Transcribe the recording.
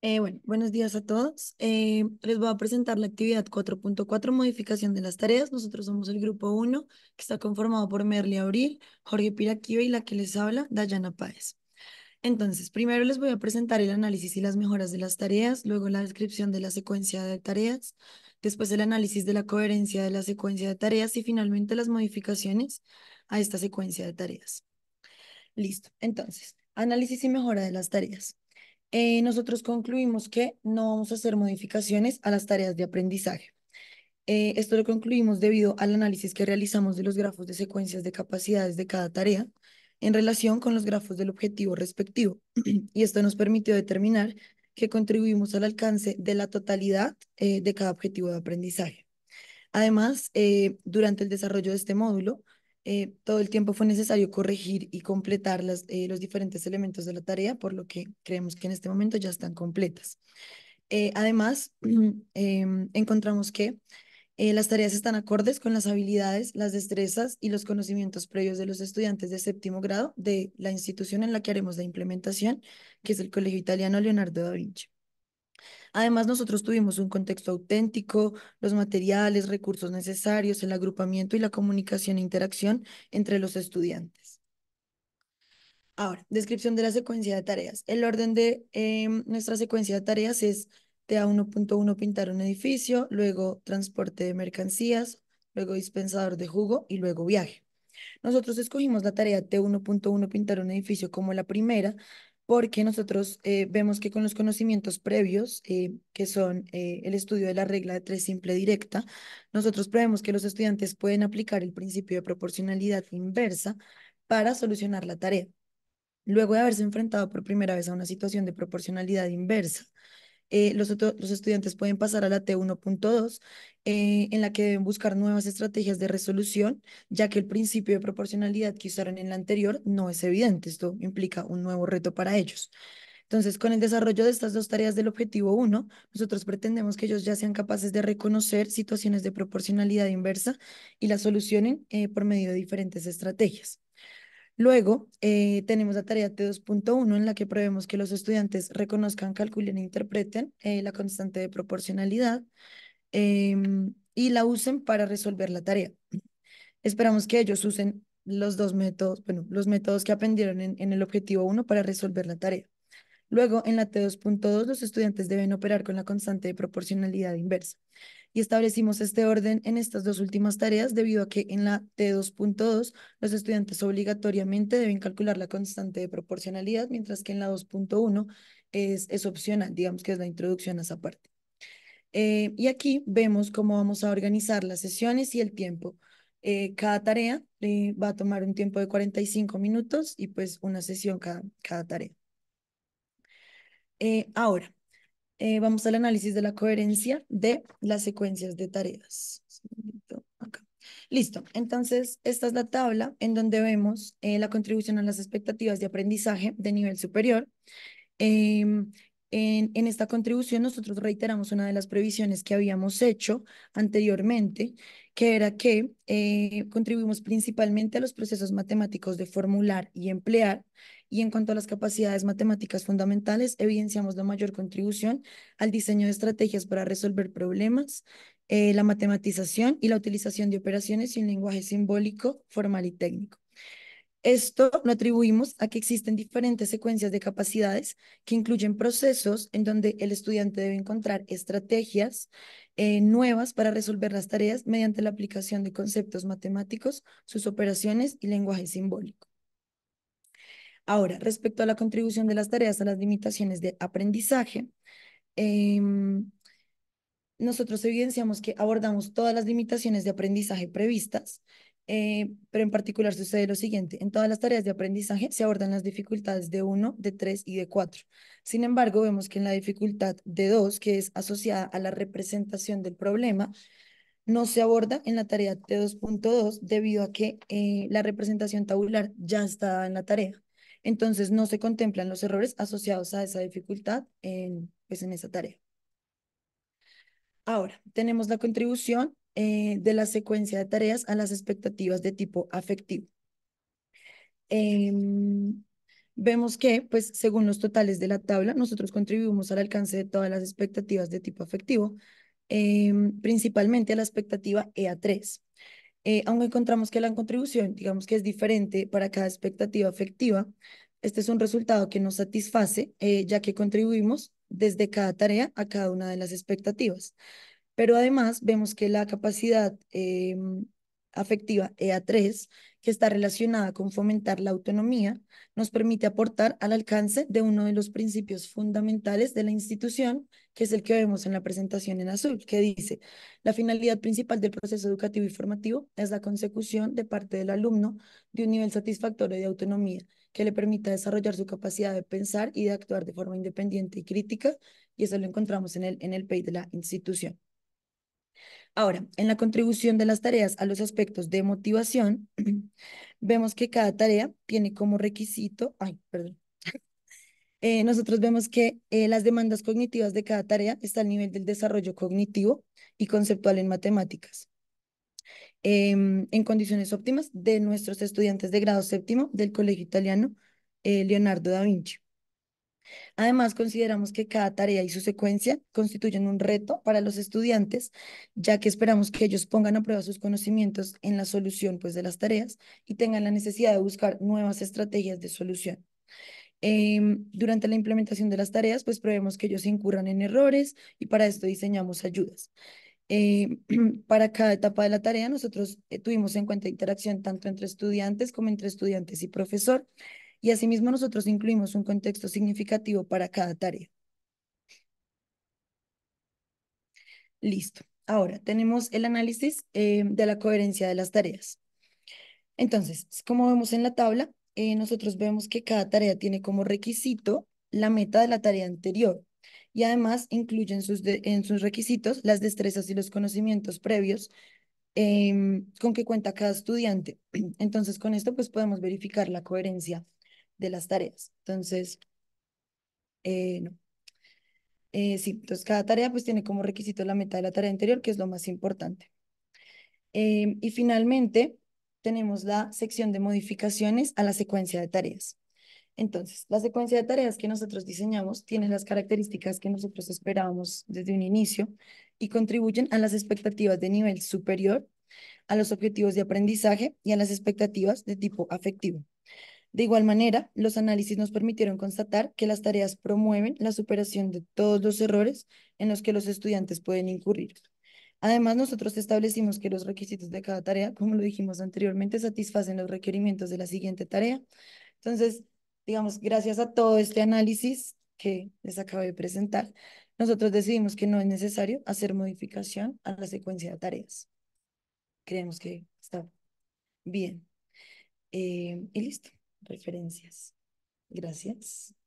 Eh, bueno, buenos días a todos. Eh, les voy a presentar la actividad 4.4, modificación de las tareas. Nosotros somos el grupo 1, que está conformado por Merly Abril, Jorge Piraquiva y la que les habla, Dayana Páez. Entonces, primero les voy a presentar el análisis y las mejoras de las tareas, luego la descripción de la secuencia de tareas, después el análisis de la coherencia de la secuencia de tareas y finalmente las modificaciones a esta secuencia de tareas. Listo, entonces, análisis y mejora de las tareas. Eh, nosotros concluimos que no vamos a hacer modificaciones a las tareas de aprendizaje. Eh, esto lo concluimos debido al análisis que realizamos de los grafos de secuencias de capacidades de cada tarea en relación con los grafos del objetivo respectivo. y esto nos permitió determinar que contribuimos al alcance de la totalidad eh, de cada objetivo de aprendizaje. Además, durante el desarrollo de este módulo, eh, todo el tiempo fue necesario corregir y completar eh, los diferentes elementos de la tarea, por lo que creemos que en este momento ya están completas. Eh, además, em, encontramos que las tareas están acordes con las habilidades, las destrezas y los conocimientos previos de los estudiantes de séptimo grado de la institución en la que haremos la implementación, que es el Colegio Italiano Leonardo da Vinci. Además, nosotros tuvimos un contexto auténtico, los materiales, recursos necesarios, el agrupamiento y la comunicación e interacción entre los estudiantes. Ahora, descripción de la secuencia de tareas. El orden de em, nuestra secuencia de tareas es TA 1.1 pintar un edificio, luego transporte de mercancías, luego dispensador de jugo y luego viaje. Nosotros escogimos la tarea T1.1 pintar un edificio como la primera porque nosotros eh, vemos que con los conocimientos previos, eh, que son eh, el estudio de la regla de tres simple directa, nosotros prevemos que los estudiantes pueden aplicar el principio de proporcionalidad inversa para solucionar la tarea. Luego de haberse enfrentado por primera vez a una situación de proporcionalidad inversa, eh, los, estudiantes pueden pasar a la T1.2, eh, en la que deben buscar nuevas estrategias de resolución, ya que el principio de proporcionalidad que usaron en la anterior no es evidente. Esto implica un nuevo reto para ellos. Entonces, con el desarrollo de estas dos tareas del objetivo 1, nosotros pretendemos que ellos ya sean capaces de reconocer situaciones de proporcionalidad inversa y las solucionen eh, por medio de diferentes estrategias. Luego, eh, tenemos la tarea T2.1 en la que probemos que los estudiantes reconozcan, calculen e interpreten eh, la constante de proporcionalidad em, y la usen para resolver la tarea. Esperamos que ellos usen los dos métodos, bueno, los métodos que aprendieron en, en el objetivo 1 para resolver la tarea. Luego, en la T2.2, los estudiantes deben operar con la constante de proporcionalidad inversa. Y establecimos este orden en estas dos últimas tareas debido a que en la T2.2 los estudiantes obligatoriamente deben calcular la constante de proporcionalidad, mientras que en la 2.1 es, es opcional, digamos que es la introducción a esa parte. Eh, y aquí vemos cómo vamos a organizar las sesiones y el tiempo. Eh, cada tarea eh, va a tomar un tiempo de 45 minutos y pues una sesión cada, cada tarea. Eh, ahora, eh, vamos al análisis de la coherencia de las secuencias de tareas. Listo, entonces esta es la tabla en donde vemos eh, la contribución a las expectativas de aprendizaje de nivel superior. Em, en, esta contribución nosotros reiteramos una de las previsiones que habíamos hecho anteriormente, que era que contribuimos principalmente a los procesos matemáticos de formular y emplear y en cuanto a las capacidades matemáticas fundamentales, evidenciamos la mayor contribución al diseño de estrategias para resolver problemas, eh, la matematización y la utilización de operaciones y un lenguaje simbólico, formal y técnico. Esto lo atribuimos a que existen diferentes secuencias de capacidades que incluyen procesos en donde el estudiante debe encontrar estrategias eh, nuevas para resolver las tareas mediante la aplicación de conceptos matemáticos, sus operaciones y lenguaje simbólico. Ahora, respecto a la contribución de las tareas a las limitaciones de aprendizaje, em, nosotros evidenciamos que abordamos todas las limitaciones de aprendizaje previstas, eh, pero en particular sucede lo siguiente, en todas las tareas de aprendizaje se abordan las dificultades de 1, de 3 y de 4. Sin embargo, vemos que en la dificultad de 2, que es asociada a la representación del problema, no se aborda en la tarea T2.2 debido a que eh, la representación tabular ya está en la tarea. Entonces, no se contemplan los errores asociados a esa dificultad en, pues, esa tarea. Ahora, tenemos la contribución eh, de la secuencia de tareas a las expectativas de tipo afectivo. Em, vemos que, pues, según los totales de la tabla, nosotros contribuimos al alcance de todas las expectativas de tipo afectivo, em, principalmente a la expectativa EA3, eh, aunque encontramos que la contribución, digamos que es diferente para cada expectativa afectiva, este es un resultado que nos satisface, eh, ya que contribuimos desde cada tarea a cada una de las expectativas. Pero además vemos que la capacidad eh, afectiva EA3, que está relacionada con fomentar la autonomía, nos permite aportar al alcance de uno de los principios fundamentales de la institución, que es el que vemos en la presentación en azul, que dice, la finalidad principal del proceso educativo y formativo es la consecución de parte del alumno de un nivel satisfactorio de autonomía que le permita desarrollar su capacidad de pensar y de actuar de forma independiente y crítica, y eso lo encontramos en el, en el PEI de la institución. Ahora, en la contribución de las tareas a los aspectos de motivación, vemos que cada tarea tiene como requisito, ay, perdón, eh, nosotros vemos que eh, las demandas cognitivas de cada tarea está al nivel del desarrollo cognitivo y conceptual en matemáticas. Em, en condiciones óptimas de nuestros estudiantes de grado séptimo del Colegio Italiano eh, Leonardo da Vinci. Además, consideramos que cada tarea y su secuencia constituyen un reto para los estudiantes, ya que esperamos que ellos pongan a prueba sus conocimientos en la solución pues, de las tareas y tengan la necesidad de buscar nuevas estrategias de solución. Em, durante la implementación de las tareas, pues probemos que ellos incurran en errores y para esto diseñamos ayudas. Em, para cada etapa de la tarea, nosotros eh, tuvimos en cuenta interacción tanto entre estudiantes como entre estudiantes y profesor, y asimismo nosotros incluimos un contexto significativo para cada tarea. Listo. Ahora tenemos el análisis em, de la coherencia de las tareas. Entonces, como vemos en la tabla, eh, nosotros vemos que cada tarea tiene como requisito la meta de la tarea anterior y además incluyen sus en sus requisitos las destrezas y los conocimientos previos em, con que cuenta cada estudiante. Entonces, con esto pues podemos verificar la coherencia de las tareas. Entonces, eh, eh, sí, cada tarea pues tiene como requisito la meta de la tarea anterior, que es lo más importante. Em, y finalmente, tenemos la sección de modificaciones a la secuencia de tareas. Entonces, la secuencia de tareas que nosotros diseñamos tiene las características que nosotros esperábamos desde un inicio y contribuyen a las expectativas de nivel superior, a los objetivos de aprendizaje y a las expectativas de tipo afectivo. De igual manera, los análisis nos permitieron constatar que las tareas promueven la superación de todos los errores en los que los estudiantes pueden incurrir. Además, nosotros establecimos que los requisitos de cada tarea, como lo dijimos anteriormente, satisfacen los requerimientos de la siguiente tarea. Entonces, digamos, gracias a todo este análisis que les acabo de presentar, nosotros decidimos que no es necesario hacer modificación a la secuencia de tareas. Creemos que está bien. Eh, y listo, referencias. Gracias.